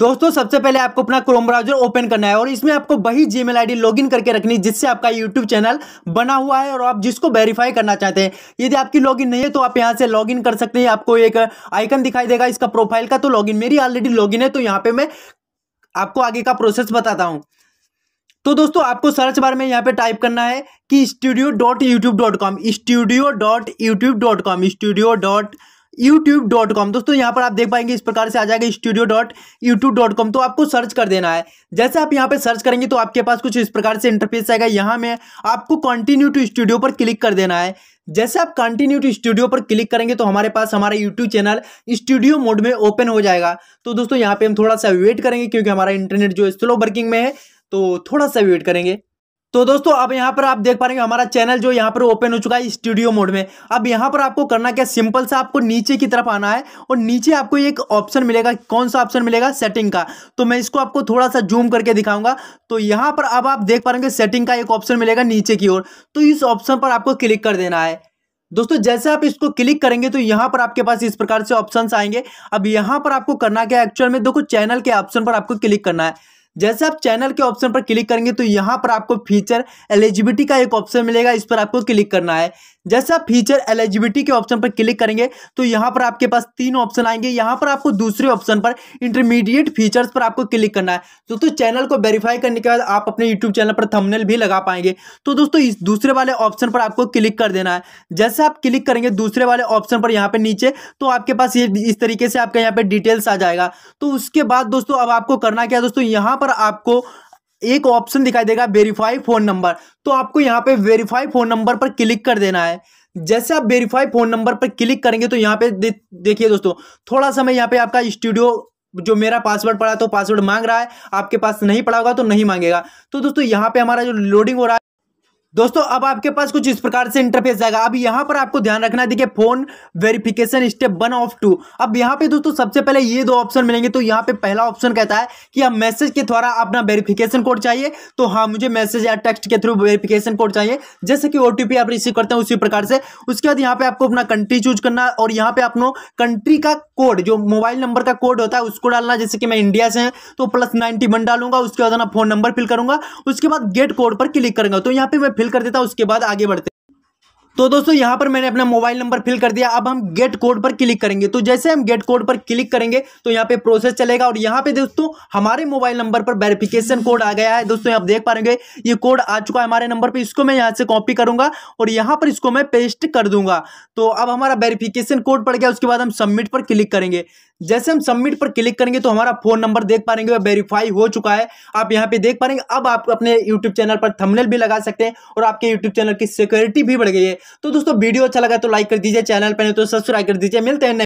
दोस्तों सबसे पहले आपको अपना क्रोम ब्राउजर ओपन करना है और इसमें आपको वही जी मेल आई लॉगिन करके रखनी है जिससे आपका यूट्यूब चैनल बना हुआ है और आप जिसको वेरीफाई करना चाहते हैं यदि आपकी लॉगिन नहीं है तो आप यहाँ से लॉगिन कर सकते हैं आपको एक आइकन दिखाई देगा इसका प्रोफाइल का तो लॉगिन मेरी ऑलरेडी लॉगिन है तो यहाँ पे मैं आपको आगे का प्रोसेस बताता हूँ तो दोस्तों आपको सर्च बार में यहाँ पे टाइप करना है कि studio dot YouTube dot com studio dot YouTube dot com studio dot YouTube dot com दोस्तों यहाँ पर आप देख पाएंगे इस प्रकार से आ जाएगा studio dot YouTube dot com तो आपको सर्च कर देना है जैसे आप यहाँ पे सर्च करेंगे तो आपके पास कुछ इस प्रकार से इंटरफेस आएगा यहाँ में आपको कंटिन्यू टू स्टूडियो पर क्लिक कर देना है जैसे आप कंटिन्यू टू स्टूडियो पर क्लिक करेंगे तो हमारे पास हमारा यूट्यूब चैनल स्टूडियो मोड में ओपन हो जाएगा तो दोस्तों यहाँ पे हम थोड़ा सा वेट करेंगे क्योंकि हमारा इंटरनेट जो स्लो वर्किंग में है तो थोड़ा सा वेट करेंगे तो दोस्तों अब यहाँ पर आप देख पा रहे हैं हमारा चैनल जो यहाँ पर ओपन हो चुका है स्टूडियो मोड में अब यहाँ पर आपको करना क्या सिंपल सा आपको नीचे की तरफ आना है और नीचे आपको एक ऑप्शन मिलेगा कौन सा ऑप्शन मिलेगा सेटिंग का तो मैं इसको आपको थोड़ा सा जूम करके दिखाऊंगा तो यहाँ पर अब आप देख पा रहे सेटिंग का एक ऑप्शन मिलेगा नीचे की ओर तो इस ऑप्शन पर आपको क्लिक कर देना है दोस्तों जैसे आप इसको क्लिक करेंगे तो यहाँ पर आपके पास इस प्रकार से ऑप्शन आएंगे अब यहाँ पर आपको करना क्या एक्चुअल में देखो चैनल के ऑप्शन पर आपको क्लिक करना है जैसे आप चैनल के ऑप्शन पर क्लिक करेंगे तो यहाँ पर आपको फीचर एलिजिबिलिटी का एक ऑप्शन मिलेगा इस पर आपको क्लिक करना है जैसे आप फीचर एलिजिबिलिटी के ऑप्शन पर क्लिक करेंगे तो यहां पर आपके पास तीन ऑप्शन आएंगे यहां पर आपको दूसरे ऑप्शन पर इंटरमीडिएट फीचर्स पर आपको क्लिक करना है दोस्तों तो चैनल तो को वेरीफाई करने के बाद आप अपने यूट्यूब चैनल पर थंबनेल भी लगा पाएंगे तो दोस्तों इस दूसरे वाले ऑप्शन पर आपको क्लिक कर देना है जैसे आप क्लिक करेंगे दूसरे वाले ऑप्शन पर यहाँ पर नीचे तो आपके पास ये इस तरीके से आपका यहाँ पर डिटेल्स आ जाएगा तो उसके बाद दोस्तों अब आपको करना क्या दोस्तों यहाँ पर आपको एक ऑप्शन दिखाई देगा वेरीफाई फोन नंबर तो आपको यहाँ पे वेरीफाई फोन नंबर पर क्लिक कर देना है जैसे आप वेरीफाई फोन नंबर पर क्लिक करेंगे तो यहाँ पे देखिए दोस्तों थोड़ा समय यहाँ पे आपका स्टूडियो जो मेरा पासवर्ड पड़ा तो पासवर्ड मांग रहा है आपके पास नहीं पड़ा होगा तो नहीं मांगेगा तो दोस्तों यहाँ पे हमारा जो लोडिंग हो रहा है दोस्तों अब आपके पास कुछ इस प्रकार से इंटरफेस जाएगा अब यहाँ पर आपको ध्यान रखना है देखिए phone verification step one of two अब यहाँ पे दोस्तों सबसे पहले ये दो ऑप्शन मिलेंगे तो यहाँ पे पहला ऑप्शन कहता है कि आप मैसेज के द्वारा अपना वेरिफिकेशन कोड चाहिए तो हाँ मुझे मैसेज या टेक्स्ट के थ्रू वेरिफिकेशन कोड चाहिए जैसे कि ओ आप रिसीव करते हैं उसी प्रकार से उसके बाद यहाँ पे आपको अपना कंट्री चूज करना और यहाँ पे आपको कंट्री का कोड जो मोबाइल नंबर का कोड होता है उसको डालना जैसे कि मैं इंडिया से हैं तो प्लस नाइनटी वन डालूंगा उसके बाद ना फोन नंबर फिल करूंगा उसके बाद गेट कोड पर क्लिक करूंगा तो यहाँ पे मैं फिल कर देता हूँ उसके बाद आगे बढ़ते तो दोस्तों यहाँ पर मैंने अपना मोबाइल नंबर फिल कर दिया अब हम गेट कोड पर क्लिक करेंगे तो जैसे हम गेट कोड पर क्लिक करेंगे तो यहाँ पे प्रोसेस चलेगा और यहाँ पे दोस्तों हमारे मोबाइल नंबर पर वेरिफिकेशन कोड आ गया है दोस्तों आप देख पाएंगे ये कोड आ चुका है हमारे नंबर पर इसको मैं यहाँ से कॉपी करूंगा और यहाँ पर इसको मैं पेस्ट कर दूंगा तो अब हमारा वेरिफिकेशन कोड पड़ गया उसके बाद हम सबमिट पर क्लिक करेंगे जैसे हम सबमिट पर क्लिक करेंगे तो हमारा फोन नंबर देख पाएंगे वेरीफाई हो चुका है आप यहाँ पे देख पाएंगे अब आप अपने यूट्यूब चैनल पर थंबनेल भी लगा सकते हैं और आपके यूट्यूब चैनल की सिक्योरिटी भी बढ़ गई है तो दोस्तों वीडियो अच्छा लगा तो लाइक कर दीजिए चैनल पर नहीं तो सब्सक्राइब कर दीजिए मिलते हैं